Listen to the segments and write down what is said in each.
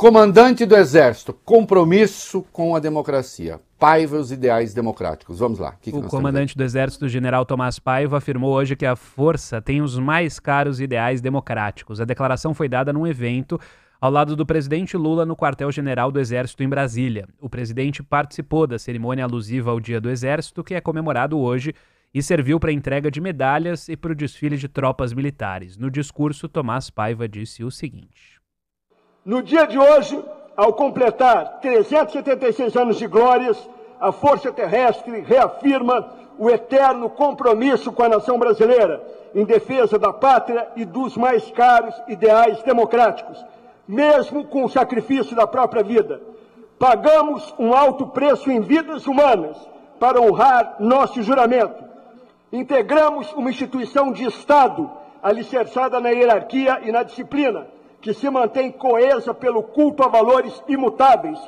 Comandante do Exército, compromisso com a democracia. Paiva os ideais democráticos. Vamos lá. Que que o comandante do Exército, general Tomás Paiva, afirmou hoje que a força tem os mais caros ideais democráticos. A declaração foi dada num evento ao lado do presidente Lula no quartel-general do Exército em Brasília. O presidente participou da cerimônia alusiva ao Dia do Exército, que é comemorado hoje, e serviu para a entrega de medalhas e para o desfile de tropas militares. No discurso, Tomás Paiva disse o seguinte. No dia de hoje, ao completar 376 anos de glórias, a Força Terrestre reafirma o eterno compromisso com a nação brasileira em defesa da pátria e dos mais caros ideais democráticos, mesmo com o sacrifício da própria vida. Pagamos um alto preço em vidas humanas para honrar nosso juramento. Integramos uma instituição de Estado alicerçada na hierarquia e na disciplina que se mantém coesa pelo culto a valores imutáveis.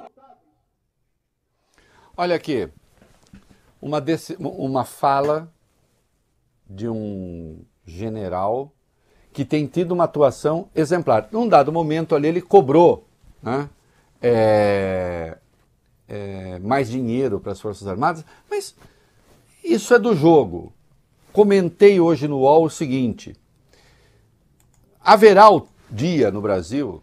Olha aqui, uma, desse, uma fala de um general que tem tido uma atuação exemplar. Num dado momento ali, ele cobrou né, é, é, mais dinheiro para as Forças Armadas, mas isso é do jogo. Comentei hoje no UOL o seguinte: haverá o dia no Brasil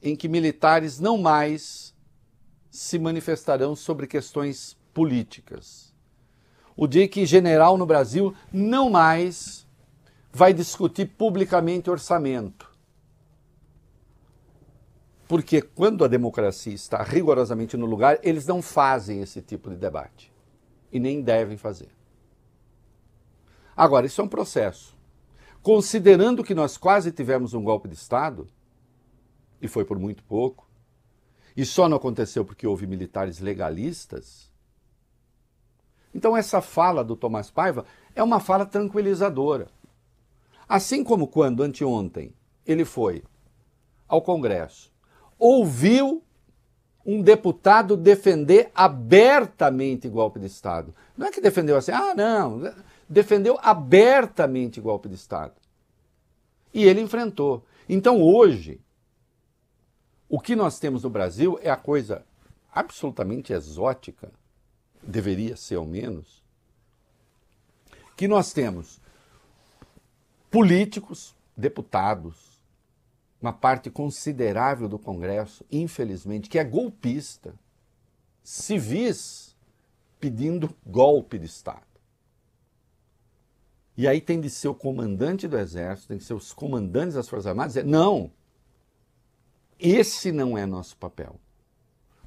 em que militares não mais se manifestarão sobre questões políticas. O dia em que general no Brasil não mais vai discutir publicamente orçamento. Porque quando a democracia está rigorosamente no lugar, eles não fazem esse tipo de debate. E nem devem fazer. Agora, isso é um processo considerando que nós quase tivemos um golpe de Estado, e foi por muito pouco, e só não aconteceu porque houve militares legalistas. Então, essa fala do Tomás Paiva é uma fala tranquilizadora. Assim como quando, anteontem, ele foi ao Congresso, ouviu um deputado defender abertamente golpe de Estado. Não é que defendeu assim, ah, não, defendeu abertamente o golpe de Estado. E ele enfrentou. Então hoje, o que nós temos no Brasil é a coisa absolutamente exótica, deveria ser ao menos, que nós temos políticos, deputados, uma parte considerável do Congresso, infelizmente, que é golpista, civis pedindo golpe de Estado. E aí tem de ser o comandante do exército, tem que ser os comandantes das Forças Armadas. É, não! Esse não é nosso papel.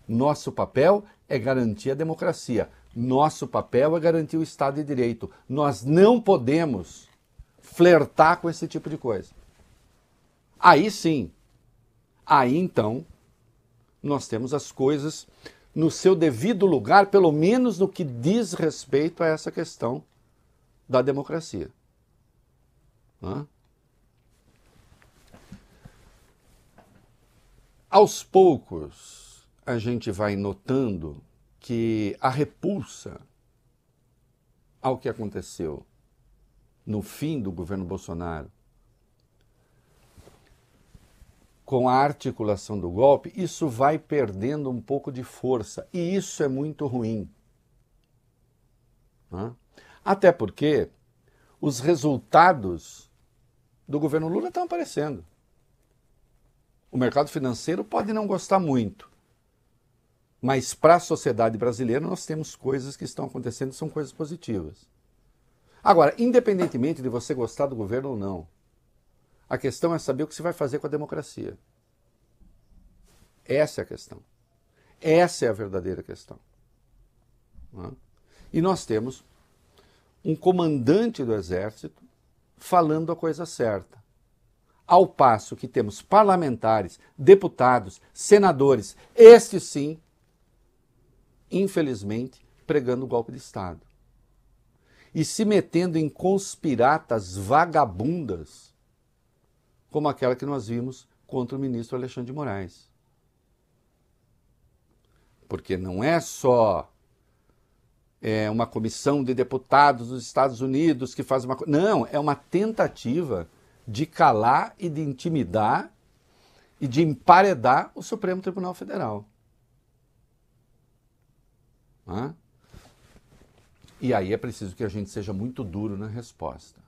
Nosso papel é garantir a democracia. Nosso papel é garantir o Estado de Direito. Nós não podemos flertar com esse tipo de coisa. Aí sim, aí então, nós temos as coisas no seu devido lugar, pelo menos no que diz respeito a essa questão da democracia. Hã? Aos poucos, a gente vai notando que a repulsa ao que aconteceu no fim do governo Bolsonaro, com a articulação do golpe, isso vai perdendo um pouco de força. E isso é muito ruim. Hã? Até porque os resultados do governo Lula estão aparecendo. O mercado financeiro pode não gostar muito, mas para a sociedade brasileira nós temos coisas que estão acontecendo e são coisas positivas. Agora, independentemente de você gostar do governo ou não, a questão é saber o que se vai fazer com a democracia. Essa é a questão. Essa é a verdadeira questão. Né? E nós temos um comandante do exército falando a coisa certa. Ao passo que temos parlamentares, deputados, senadores, estes sim, infelizmente, pregando o golpe de Estado e se metendo em conspiratas vagabundas, como aquela que nós vimos contra o ministro Alexandre de Moraes. Porque não é só é, uma comissão de deputados dos Estados Unidos que faz uma. Não, é uma tentativa de calar e de intimidar e de emparedar o Supremo Tribunal Federal. E aí é preciso que a gente seja muito duro na resposta.